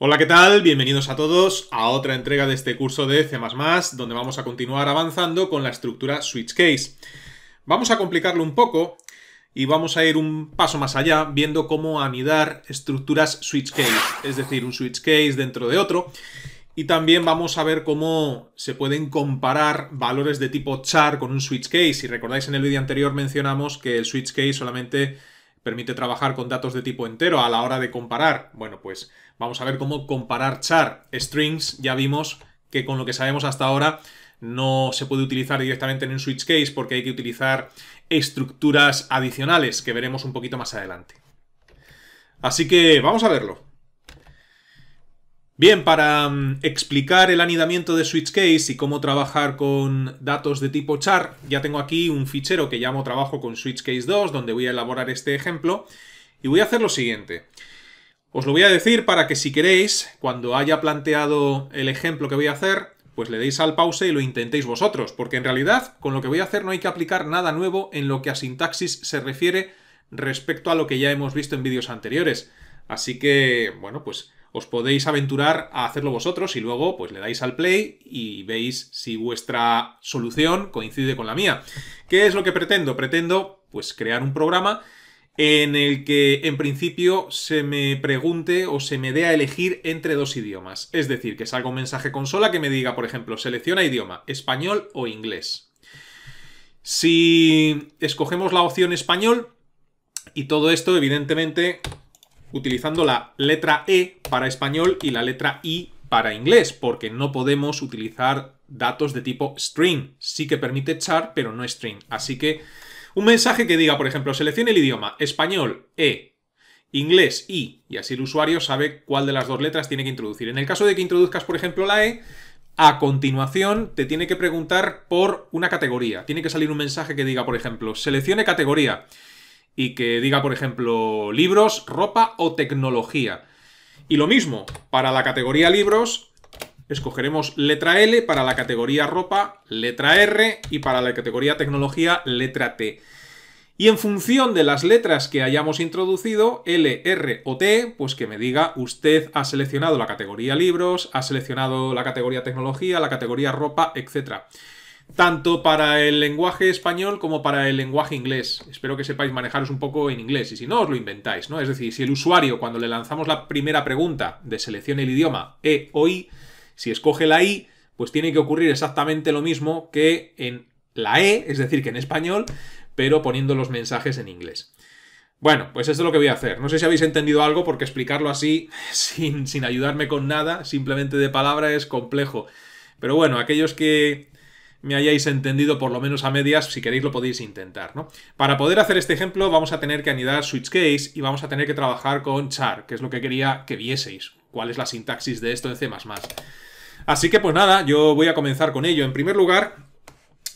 Hola, ¿qué tal? Bienvenidos a todos a otra entrega de este curso de C++, donde vamos a continuar avanzando con la estructura switch case. Vamos a complicarlo un poco y vamos a ir un paso más allá viendo cómo anidar estructuras switch case, es decir, un switch case dentro de otro. Y también vamos a ver cómo se pueden comparar valores de tipo char con un switch case. Si recordáis en el vídeo anterior mencionamos que el switch case solamente permite trabajar con datos de tipo entero a la hora de comparar. Bueno, pues vamos a ver cómo comparar char strings. Ya vimos que con lo que sabemos hasta ahora no se puede utilizar directamente en un switch case porque hay que utilizar estructuras adicionales que veremos un poquito más adelante. Así que vamos a verlo. Bien, para mm, explicar el anidamiento de SwitchCase y cómo trabajar con datos de tipo char, ya tengo aquí un fichero que llamo trabajo con SwitchCase 2, donde voy a elaborar este ejemplo, y voy a hacer lo siguiente. Os lo voy a decir para que si queréis, cuando haya planteado el ejemplo que voy a hacer, pues le deis al pause y lo intentéis vosotros, porque en realidad con lo que voy a hacer no hay que aplicar nada nuevo en lo que a sintaxis se refiere respecto a lo que ya hemos visto en vídeos anteriores. Así que, bueno, pues os podéis aventurar a hacerlo vosotros y luego pues le dais al play y veis si vuestra solución coincide con la mía. ¿Qué es lo que pretendo? Pretendo pues crear un programa en el que en principio se me pregunte o se me dé a elegir entre dos idiomas. Es decir, que salga un mensaje consola que me diga, por ejemplo, selecciona idioma, español o inglés. Si escogemos la opción español, y todo esto evidentemente utilizando la letra E para español y la letra I para inglés, porque no podemos utilizar datos de tipo string. Sí que permite char, pero no string. Así que un mensaje que diga, por ejemplo, seleccione el idioma español E, inglés I, y así el usuario sabe cuál de las dos letras tiene que introducir. En el caso de que introduzcas, por ejemplo, la E, a continuación te tiene que preguntar por una categoría. Tiene que salir un mensaje que diga, por ejemplo, seleccione categoría y que diga, por ejemplo, libros, ropa o tecnología. Y lo mismo, para la categoría libros, escogeremos letra L, para la categoría ropa, letra R y para la categoría tecnología, letra T. Y en función de las letras que hayamos introducido, L, R o T, pues que me diga, usted ha seleccionado la categoría libros, ha seleccionado la categoría tecnología, la categoría ropa, etc tanto para el lenguaje español como para el lenguaje inglés. Espero que sepáis manejaros un poco en inglés y si no, os lo inventáis, ¿no? Es decir, si el usuario, cuando le lanzamos la primera pregunta de selección el idioma E o I, si escoge la I, pues tiene que ocurrir exactamente lo mismo que en la E, es decir, que en español, pero poniendo los mensajes en inglés. Bueno, pues esto es lo que voy a hacer. No sé si habéis entendido algo, porque explicarlo así, sin, sin ayudarme con nada, simplemente de palabra, es complejo. Pero bueno, aquellos que me hayáis entendido por lo menos a medias, si queréis lo podéis intentar, ¿no? Para poder hacer este ejemplo vamos a tener que anidar switch case y vamos a tener que trabajar con char, que es lo que quería que vieseis, cuál es la sintaxis de esto en C++. Así que pues nada, yo voy a comenzar con ello. En primer lugar,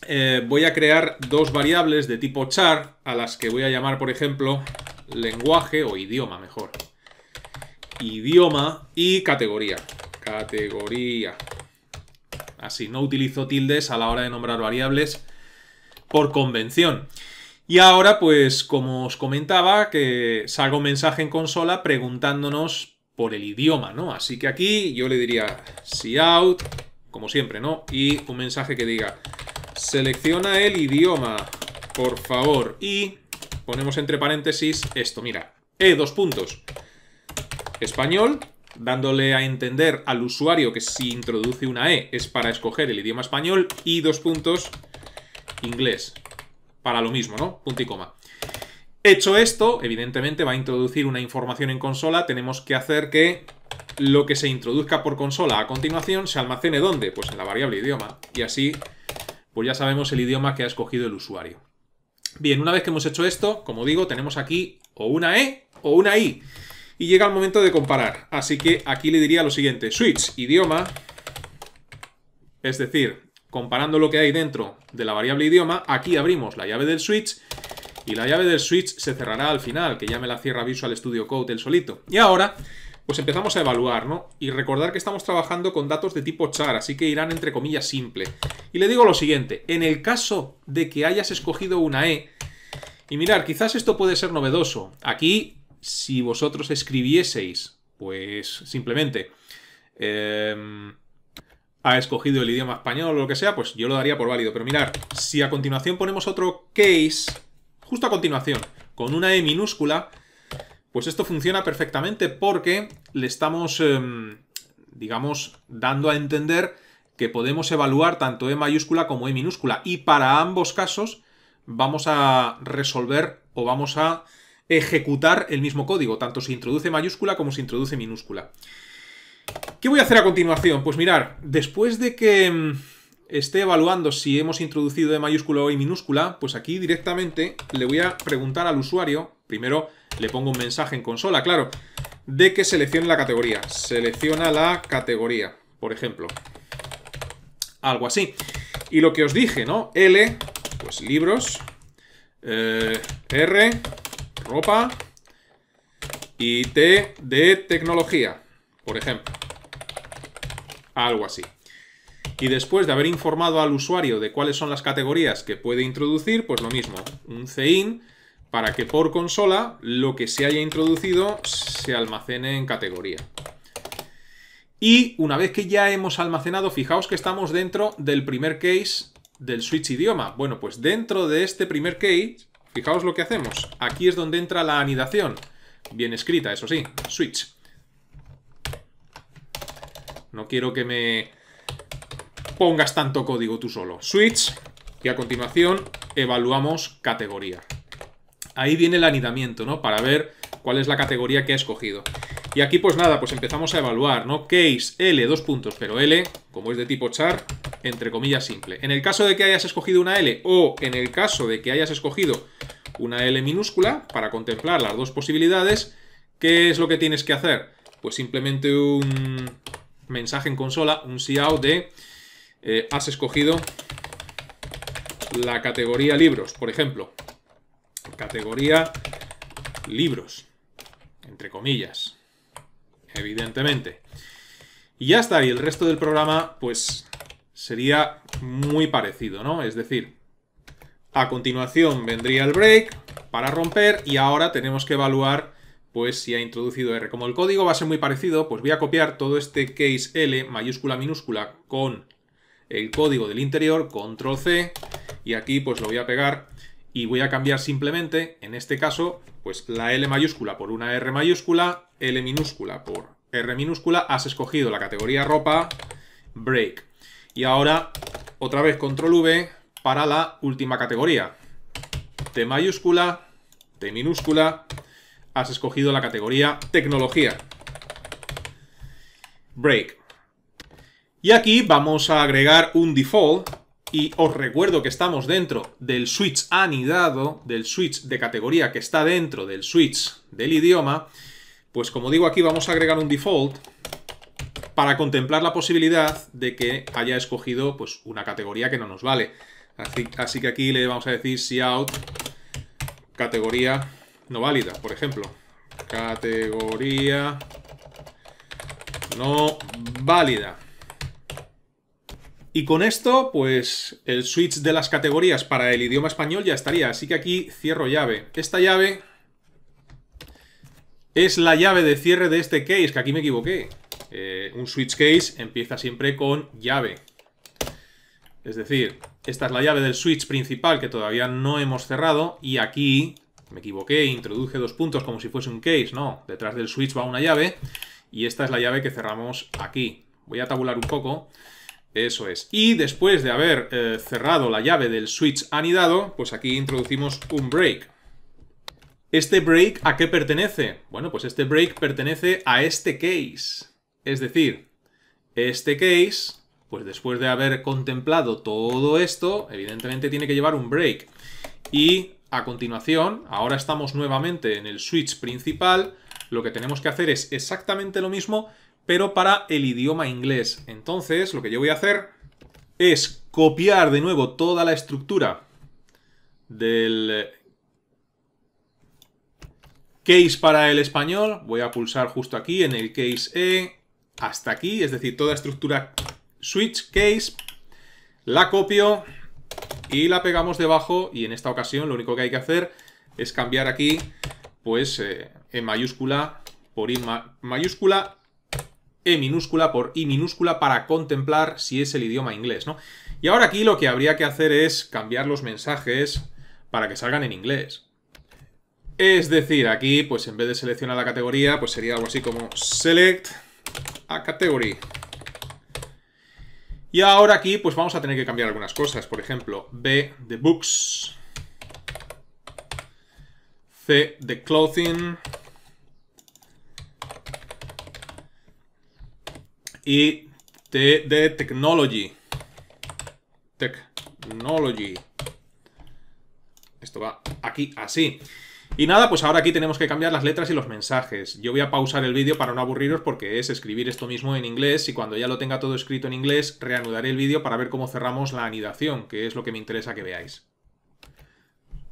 eh, voy a crear dos variables de tipo char a las que voy a llamar, por ejemplo, lenguaje o idioma, mejor. Idioma y categoría. Categoría así. No utilizo tildes a la hora de nombrar variables por convención. Y ahora, pues, como os comentaba, que salgo un mensaje en consola preguntándonos por el idioma, ¿no? Así que aquí yo le diría see out, como siempre, ¿no? Y un mensaje que diga selecciona el idioma, por favor. Y ponemos entre paréntesis esto, mira, E, dos puntos. Español, dándole a entender al usuario que si introduce una E es para escoger el idioma español y dos puntos inglés. Para lo mismo, ¿no? Punto y coma. Hecho esto, evidentemente va a introducir una información en consola. Tenemos que hacer que lo que se introduzca por consola a continuación se almacene ¿dónde? Pues en la variable idioma. Y así, pues ya sabemos el idioma que ha escogido el usuario. Bien, una vez que hemos hecho esto, como digo, tenemos aquí o una E o una I y llega el momento de comparar. Así que aquí le diría lo siguiente, switch idioma, es decir, comparando lo que hay dentro de la variable idioma, aquí abrimos la llave del switch y la llave del switch se cerrará al final, que ya me la cierra Visual Studio Code el solito. Y ahora, pues empezamos a evaluar, ¿no? Y recordar que estamos trabajando con datos de tipo char, así que irán entre comillas simple. Y le digo lo siguiente, en el caso de que hayas escogido una E, y mirar, quizás esto puede ser novedoso, aquí si vosotros escribieseis, pues simplemente em, ha escogido el idioma español o lo que sea, pues yo lo daría por válido. Pero mirar, si a continuación ponemos otro case, justo a continuación, con una E minúscula, pues esto funciona perfectamente porque le estamos, em, digamos, dando a entender que podemos evaluar tanto E mayúscula como E minúscula. Y para ambos casos vamos a resolver o vamos a ejecutar el mismo código, tanto si introduce mayúscula como si introduce minúscula. ¿Qué voy a hacer a continuación? Pues mirar, después de que mm, esté evaluando si hemos introducido de mayúscula o y e minúscula, pues aquí directamente le voy a preguntar al usuario, primero le pongo un mensaje en consola, claro, de que seleccione la categoría. Selecciona la categoría, por ejemplo. Algo así. Y lo que os dije, ¿no? L, pues libros, eh, R, ropa y T de tecnología, por ejemplo. Algo así. Y después de haber informado al usuario de cuáles son las categorías que puede introducir, pues lo mismo, un CIN para que por consola lo que se haya introducido se almacene en categoría. Y una vez que ya hemos almacenado, fijaos que estamos dentro del primer case del switch idioma. Bueno, pues dentro de este primer case Fijaos lo que hacemos. Aquí es donde entra la anidación. Bien escrita, eso sí. Switch. No quiero que me pongas tanto código tú solo. Switch. Y a continuación evaluamos categoría. Ahí viene el anidamiento, ¿no? Para ver cuál es la categoría que ha escogido. Y aquí pues nada, pues empezamos a evaluar, ¿no? Case L, dos puntos, pero L, como es de tipo char, entre comillas simple. En el caso de que hayas escogido una L o en el caso de que hayas escogido una L minúscula, para contemplar las dos posibilidades, ¿qué es lo que tienes que hacer? Pues simplemente un mensaje en consola, un out de eh, has escogido la categoría libros, por ejemplo. Categoría libros, entre comillas evidentemente. Y ya está, y el resto del programa, pues, sería muy parecido, ¿no? Es decir, a continuación vendría el break para romper y ahora tenemos que evaluar, pues, si ha introducido R. Como el código va a ser muy parecido, pues voy a copiar todo este case L mayúscula minúscula con el código del interior, control C, y aquí pues lo voy a pegar y voy a cambiar simplemente, en este caso, pues la L mayúscula por una R mayúscula L minúscula por R minúscula, has escogido la categoría ropa, break. Y ahora, otra vez, control V para la última categoría. T mayúscula, T minúscula, has escogido la categoría tecnología. Break. Y aquí vamos a agregar un default y os recuerdo que estamos dentro del switch anidado, del switch de categoría que está dentro del switch del idioma pues como digo aquí, vamos a agregar un default para contemplar la posibilidad de que haya escogido pues, una categoría que no nos vale. Así, que aquí le vamos a decir si out categoría no válida, por ejemplo. Categoría no válida. Y con esto, pues el switch de las categorías para el idioma español ya estaría. Así que aquí cierro llave. Esta llave es la llave de cierre de este case, que aquí me equivoqué. Eh, un switch case empieza siempre con llave. Es decir, esta es la llave del switch principal que todavía no hemos cerrado y aquí me equivoqué, introduje dos puntos como si fuese un case, no, detrás del switch va una llave y esta es la llave que cerramos aquí. Voy a tabular un poco, eso es. Y después de haber eh, cerrado la llave del switch anidado, pues aquí introducimos un break. ¿Este break a qué pertenece? Bueno, pues este break pertenece a este case. Es decir, este case, pues después de haber contemplado todo esto, evidentemente tiene que llevar un break. Y a continuación, ahora estamos nuevamente en el switch principal, lo que tenemos que hacer es exactamente lo mismo, pero para el idioma inglés. Entonces, lo que yo voy a hacer es copiar de nuevo toda la estructura del Case para el español, voy a pulsar justo aquí en el case E, hasta aquí, es decir, toda estructura switch case, la copio y la pegamos debajo y en esta ocasión lo único que hay que hacer es cambiar aquí, pues eh, en mayúscula por I mayúscula, E minúscula por I minúscula para contemplar si es el idioma inglés, ¿no? Y ahora aquí lo que habría que hacer es cambiar los mensajes para que salgan en inglés. Es decir, aquí, pues en vez de seleccionar la categoría, pues sería algo así como select a category. Y ahora aquí, pues vamos a tener que cambiar algunas cosas. Por ejemplo, B de books, C de clothing y T de technology. Technology. Esto va aquí así. Y nada, pues ahora aquí tenemos que cambiar las letras y los mensajes. Yo voy a pausar el vídeo para no aburriros porque es escribir esto mismo en inglés y cuando ya lo tenga todo escrito en inglés reanudaré el vídeo para ver cómo cerramos la anidación, que es lo que me interesa que veáis.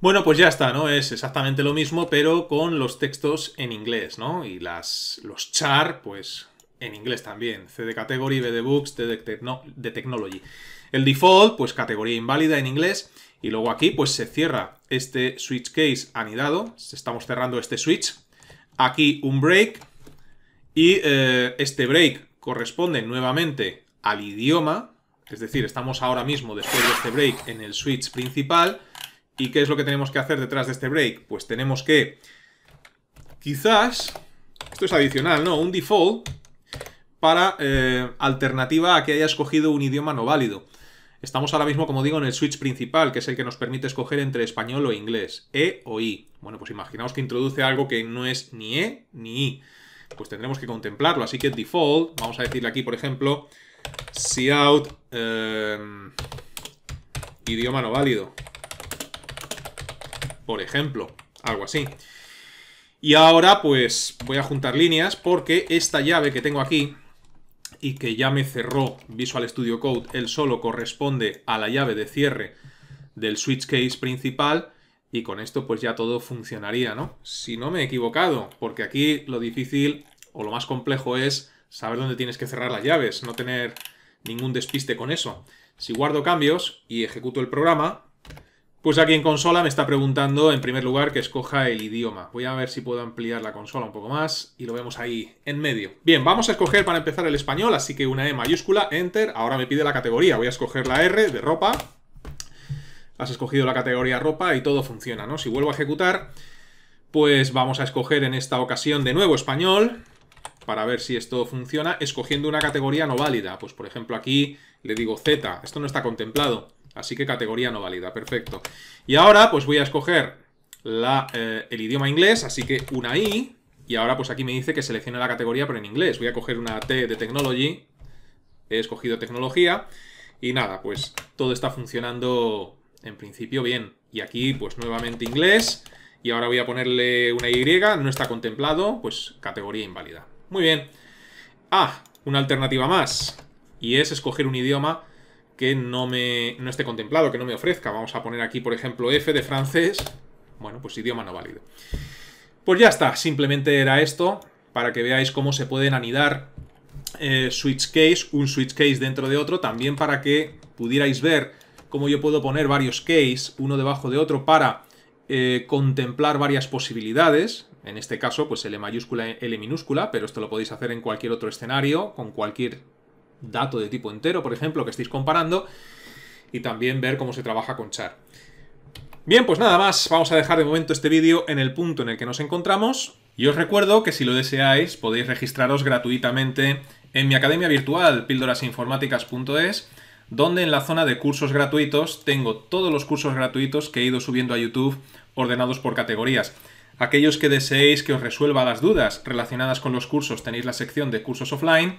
Bueno, pues ya está, ¿no? Es exactamente lo mismo, pero con los textos en inglés, ¿no? Y las, los char, pues en inglés también. C de category, B de books, T de technology. El default, pues categoría inválida en inglés. Y luego aquí, pues se cierra este switch case anidado, estamos cerrando este switch, aquí un break y eh, este break corresponde nuevamente al idioma, es decir, estamos ahora mismo después de este break en el switch principal y ¿qué es lo que tenemos que hacer detrás de este break? Pues tenemos que quizás, esto es adicional, ¿no? Un default para eh, alternativa a que haya escogido un idioma no válido. Estamos ahora mismo, como digo, en el switch principal, que es el que nos permite escoger entre español o inglés, E o I. Bueno, pues imaginaos que introduce algo que no es ni E ni I. Pues tendremos que contemplarlo, así que default, vamos a decirle aquí, por ejemplo, see out em, idioma no válido. Por ejemplo, algo así. Y ahora, pues, voy a juntar líneas porque esta llave que tengo aquí, y que ya me cerró Visual Studio Code, él solo corresponde a la llave de cierre del switch case principal y con esto pues ya todo funcionaría, ¿no? Si no me he equivocado, porque aquí lo difícil o lo más complejo es saber dónde tienes que cerrar las llaves, no tener ningún despiste con eso. Si guardo cambios y ejecuto el programa, pues aquí en consola me está preguntando en primer lugar que escoja el idioma. Voy a ver si puedo ampliar la consola un poco más y lo vemos ahí en medio. Bien, vamos a escoger para empezar el español, así que una E mayúscula, Enter. Ahora me pide la categoría. Voy a escoger la R de ropa. Has escogido la categoría ropa y todo funciona, ¿no? Si vuelvo a ejecutar, pues vamos a escoger en esta ocasión de nuevo español para ver si esto funciona, escogiendo una categoría no válida. Pues por ejemplo aquí le digo Z, esto no está contemplado. Así que categoría no válida, perfecto. Y ahora pues voy a escoger la, eh, el idioma inglés, así que una I. Y ahora pues aquí me dice que seleccione la categoría pero en inglés. Voy a coger una T de Technology. He escogido tecnología. Y nada, pues todo está funcionando en principio bien. Y aquí pues nuevamente inglés. Y ahora voy a ponerle una Y, no está contemplado, pues categoría inválida. Muy bien. Ah, una alternativa más. Y es escoger un idioma que no, me, esté contemplado, que no me ofrezca. Vamos a poner aquí, por ejemplo, F de francés. Bueno, pues idioma no válido. Pues ya está, simplemente era esto, para que veáis cómo se pueden anidar eh, switch case, un switch case dentro de otro, también para que pudierais ver cómo yo puedo poner varios case, uno debajo de otro, para eh, contemplar varias posibilidades. En este caso, pues L mayúscula, L minúscula, pero esto lo podéis hacer en cualquier otro escenario, con cualquier dato de tipo entero, por ejemplo, que estéis comparando, y también ver cómo se trabaja con char. Bien, pues nada más, vamos a dejar de momento este vídeo en el punto en el que nos encontramos, y os recuerdo que si lo deseáis podéis registraros gratuitamente en mi academia virtual, píldorasinformáticas.es, donde en la zona de cursos gratuitos tengo todos los cursos gratuitos que he ido subiendo a YouTube ordenados por categorías. Aquellos que deseéis que os resuelva las dudas relacionadas con los cursos tenéis la sección de cursos offline